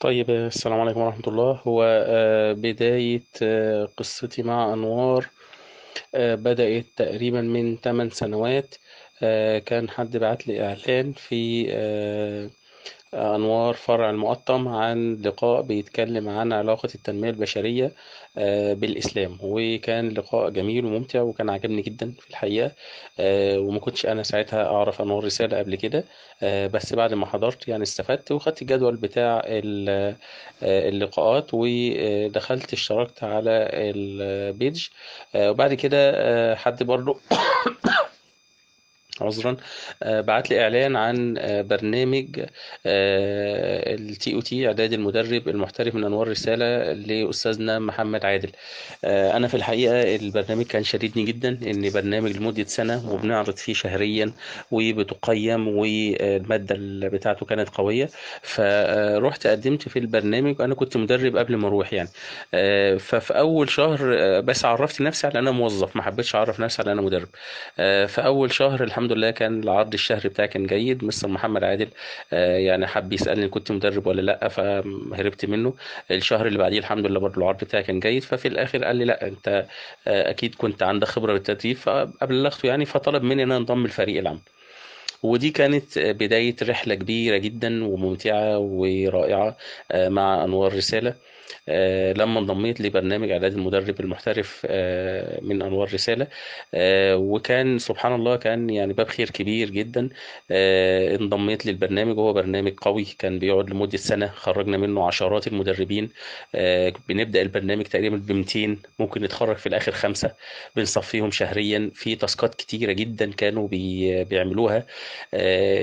طيب السلام عليكم ورحمة الله هو آه، بداية آه، قصتي مع أنوار آه، بدأت تقريبا من 8 سنوات كان حد بعت لي إعلان في أنوار فرع المقطم عن لقاء بيتكلم عن علاقة التنمية البشرية آه، بالإسلام وكان لقاء جميل وممتع وكان عجبني جدا في الحقيقة آه، وما كنتش أنا ساعتها أعرف أنوار رسالة قبل كده آه، بس بعد ما حضرت يعني استفدت وخدت الجدول بتاع اللقاءات ودخلت اشتركت على البيج وبعد كده حد برضه عذرا آه، بعت لي اعلان عن آه، برنامج التي او تي اعداد المدرب المحترف من انوار رساله لاستاذنا محمد عادل آه، انا في الحقيقه البرنامج كان شديدني جدا ان برنامج لمده سنه وبنعرض فيه شهريا وبتقيم والماده بتاعته كانت قويه فروحت قدمت في البرنامج وانا كنت مدرب قبل ما اروح يعني ففي اول شهر بس عرفت نفسي على انا موظف ما حبيتش اعرف نفسي على انا مدرب فاول شهر الحمد الحمد لله كان العرض الشهري بتاعي كان جيد مستر محمد عادل آه، يعني حب يسالني كنت مدرب ولا لا فهربت منه الشهر اللي بعديه الحمد لله برضه العرض بتاعي كان جيد ففي الاخر قال لي لا انت آه، اكيد كنت عندك خبره بالتدريب فابلغته يعني فطلب مني ان انا انضم لفريق العمل ودي كانت آه، بداية رحلة كبيرة جدا وممتعة ورائعة مع أنوار رسالة آه، لما انضميت لبرنامج اعداد المدرب المحترف آه، من انوار رساله آه، وكان سبحان الله كان يعني باب خير كبير جدا انضميت للبرنامج وهو برنامج قوي كان بيقعد لمده سنه خرجنا منه عشرات المدربين بنبدا البرنامج تقريبا ب 200 ممكن نتخرج في الاخر خمسه بنصفيهم شهريا في تاسكات كتيره جدا كانوا بيعملوها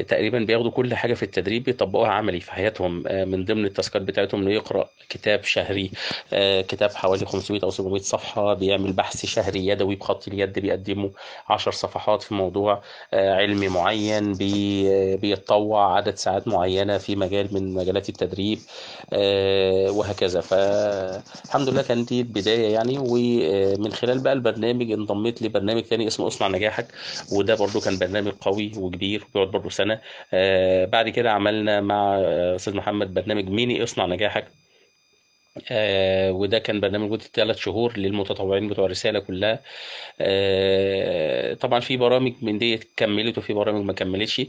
تقريبا بياخدوا كل حاجه في التدريب بيطبقوها عملي في حياتهم من ضمن التاسكات بتاعتهم انه يقرا كتاب شهري آه، كتاب حوالي 500 أو 700 صفحة بيعمل بحث شهري يدوي بخط اليد بيقدمه 10 صفحات في موضوع آه، علمي معين آه، بيتطوع عدد ساعات معينة في مجال من مجالات التدريب وهكذا فالحمد لله كانت دي البداية يعني ومن خلال بقى البرنامج انضميت لبرنامج تاني اسمه اصنع نجاحك وده برده كان برنامج قوي وكبير بيقعد برده سنة بعد كده عملنا مع استاذ محمد برنامج ميني اصنع نجاحك آه وده كان برنامج مدة ثلاث شهور للمتطوعين بتوع الرسالة كلها آه طبعا في برامج من دي كملت وفي برامج ما كملتش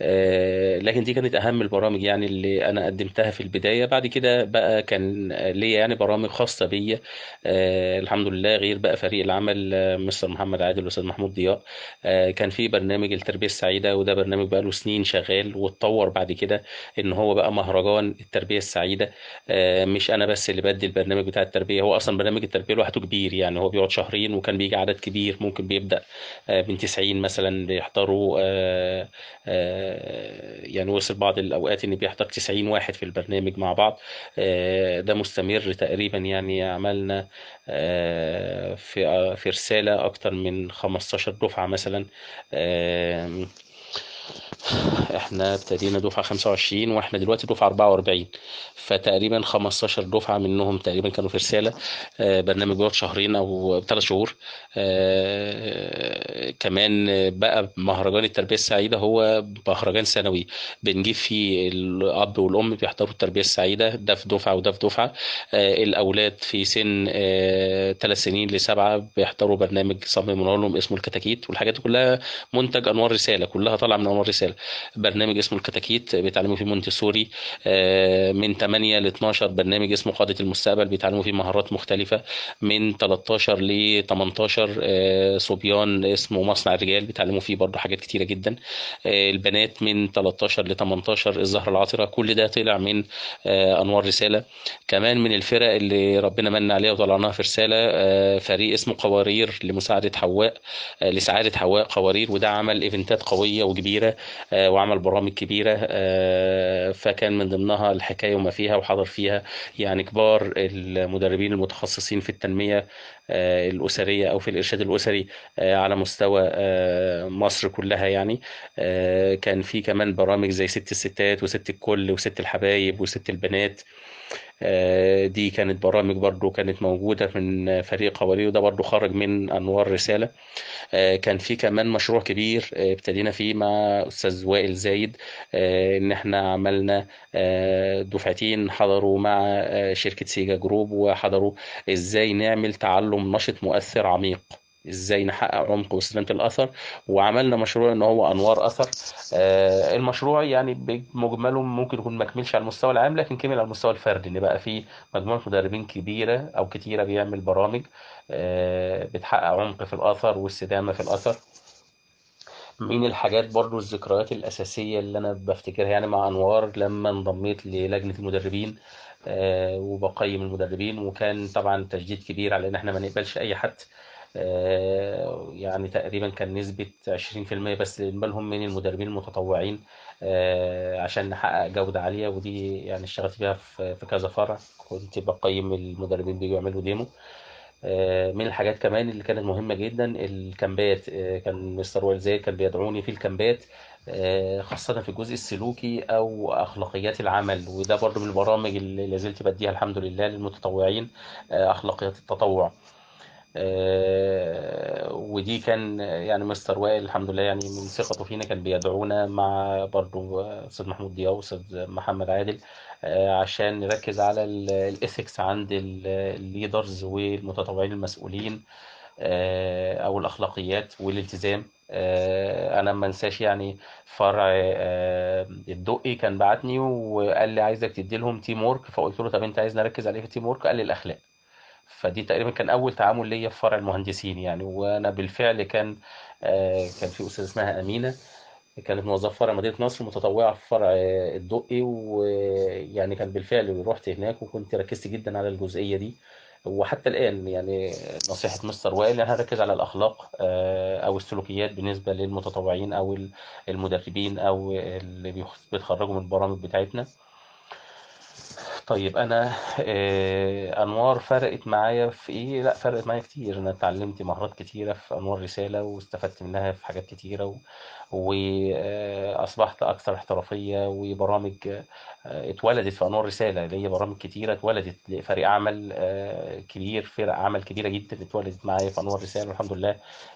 آه، لكن دي كانت اهم البرامج يعني اللي انا قدمتها في البدايه بعد كده بقى كان ليا يعني برامج خاصه بيا آه، الحمد لله غير بقى فريق العمل آه، مستر محمد عادل والاستاذ محمود ضياء كان في برنامج التربيه السعيده وده برنامج بقى له سنين شغال واتطور بعد كده ان هو بقى مهرجان التربيه السعيده مش انا بس اللي بدي البرنامج بتاع التربيه هو اصلا برنامج التربيه لوحده كبير يعني هو بيقعد شهرين وكان بيجي عدد كبير ممكن بيبدا آه، من 90 مثلا بيحضروا آه، آه، يعني وصل بعض الاوقات ان بيحضر 90 واحد في البرنامج مع بعض ده مستمر تقريبا يعني عملنا في في رساله اكتر من 15 دفعه مثلا احنا ابتدينا دفعه 25 واحنا دلوقتي دفعه 44 فتقريبا 15 دفعه منهم تقريبا كانوا في رساله آه، برنامج بيقعد شهرين او ثلاث شهور آه، كمان بقى مهرجان التربيه السعيده هو مهرجان سنوي بنجيب فيه الاب والام بيحضروا التربيه السعيده ده في دفعه وده في دفعه آه، الاولاد في سن ثلاث سنين لسبعه بيحضروا برنامج صمم لهم اسمه الكتاكيت والحاجات دي كلها منتج انوار رساله كلها طالعه من انوار رساله برنامج اسمه الكتاكيت بيتعلموا فيه مونتسوري آه، من 8 ل 12 برنامج اسمه قاده المستقبل بيتعلموا فيه مهارات مختلفه من 13 ل 18 آه، صبيان اسمه مصنع الرجال بيتعلموا فيه برضه حاجات كتيره جدا آه، البنات من 13 ل 18 الزهره العطره كل ده طلع من انوار رساله كمان من الفرق اللي ربنا من عليها وطلعناها في رساله فريق اسمه قوارير لمساعده حواء لسعاده حواء قوارير وده عمل ايفنتات قويه وكبيره وعمل عمل برامج كبيره آه، فكان من ضمنها الحكايه وما فيها وحضر فيها يعني كبار المدربين المتخصصين في التنميه آه، الاسريه او في الارشاد الاسري آه، على مستوى مصر كلها يعني كان في كمان برامج زي ست الستات وست الكل وست الحبايب وست البنات آه، دي كانت برامج برضو كانت موجودة من فريق حواليه وده برضو خرج من أنوار رسالة آه، كان في كمان مشروع كبير آه، ابتدينا فيه مع أستاذ وائل زايد إن احنا عملنا دفعتين حضروا مع شركة سيجا جروب وحضروا إزاي نعمل تعلم نشط مؤثر عميق ازاي نحقق عمق وسمة الاثر وعملنا مشروع ان هو انوار اثر آه المشروع يعني بمجمله ممكن يكون ما كملش على المستوى العام لكن كمل على المستوى الفردي ان بقى في مجموعه مدربين كبيره او كتيره بيعمل برامج آه بتحقق عمق في الاثر واستدامه في الاثر من الحاجات برضو الذكريات الأساسية اللي أنا بفتكرها يعني مع أنوار لما انضميت للجنة المدربين آه وبقيم المدربين وكان طبعا تشديد كبير على إن إحنا ما نقبلش أي حد آه، يعني تقريبا كان نسبة 20% بس بالهم من المدربين المتطوعين آه، عشان نحقق جودة عالية ودي يعني اشتغلت بيها في كذا فرع كنت بقيم المدربين بيجوا يعملوا ديمو آه، من الحاجات كمان اللي كانت مهمة جدا الكامبات كان مستر ويل زايد كان بيدعوني في الكامبات خاصة في الجزء السلوكي أو أخلاقيات العمل وده برضو من البرامج اللي لازلت بديها الحمد لله للمتطوعين أخلاقيات التطوع آه، ودي كان يعني مستر وائل الحمد لله يعني من ثقته فينا كان بيدعونا مع برضو استاذ محمود ضياء واستاذ محمد عادل آه، عشان نركز على الاثكس عند الليدرز والمتطوعين المسؤولين آه، او الاخلاقيات والالتزام انا ما انساش يعني فرع الدقي كان بعتني وقال لي عايزك تدي لهم تيم ورك فقلت له طب انت عايز نركز على ايه في التيم ورك قال لي الاخلاق فدي تقريبا كان اول تعامل ليا في فرع المهندسين يعني وانا بالفعل كان آه، كان في استاذه اسمها امينه كانت موظفه فرع مدينه نصر متطوعه في فرع آه، الدقي ويعني كان بالفعل رحت هناك وكنت ركزت جدا على الجزئيه دي وحتى الان يعني نصيحه مستر وائل انا هركز على الاخلاق آه، او السلوكيات بالنسبه للمتطوعين او المدربين او اللي بيتخرجوا من البرامج بتاعتنا طيب انا آه، انوار فرقت معايا في ايه لا فرقت معايا كتير انا اتعلمت مهارات كتيره في انوار رساله واستفدت منها في حاجات كتيره واصبحت آه، اكثر احترافيه وبرامج آه، اتولدت في انوار رساله ليا برامج كتيره اتولدت لفريق عمل آه، كبير فرق عمل كبيره جدا اتولدت معايا في انوار رساله والحمد لله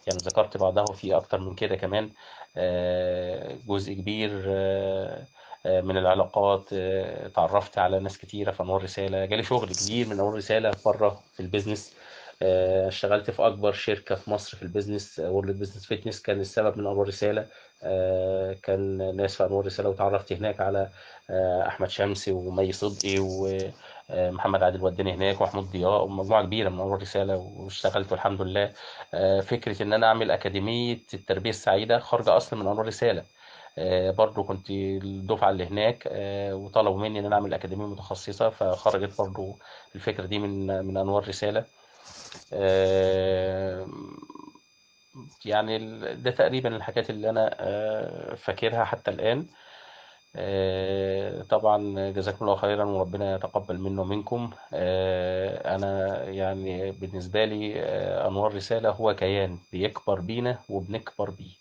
يعني ذكرت بعضها وفي اكتر من كده كمان آه، جزء كبير آه، آه، من العلاقات آه، اتعرفت على ناس كتيره في انوار رساله جالي شغل كبير من انوار رساله بره في البيزنس آه، اشتغلت في اكبر شركه في مصر في البيزنس وورلد بيزنس فيتنس كان السبب من انوار رساله كان ناس في انوار رساله وتعرفت هناك على احمد شمسي ومي صدقي ومحمد عادل وداني هناك ومحمود ضياء ومجموعه كبيره من انوار رساله واشتغلت والحمد لله فكره ان انا اعمل اكاديميه التربيه السعيده خارجه اصلا من انوار رساله آه، برضو كنت الدفعه اللي هناك آه، وطلبوا مني ان انا اعمل اكاديميه متخصصه فخرجت برضو الفكره دي من من انوار رساله آه، يعني ده تقريبا الحاجات اللي انا فاكرها حتى الان طبعا جزاكم الله خيرا وربنا يتقبل منا ومنكم انا يعني بالنسبه لي انوار رساله هو كيان بيكبر بينا وبنكبر بيه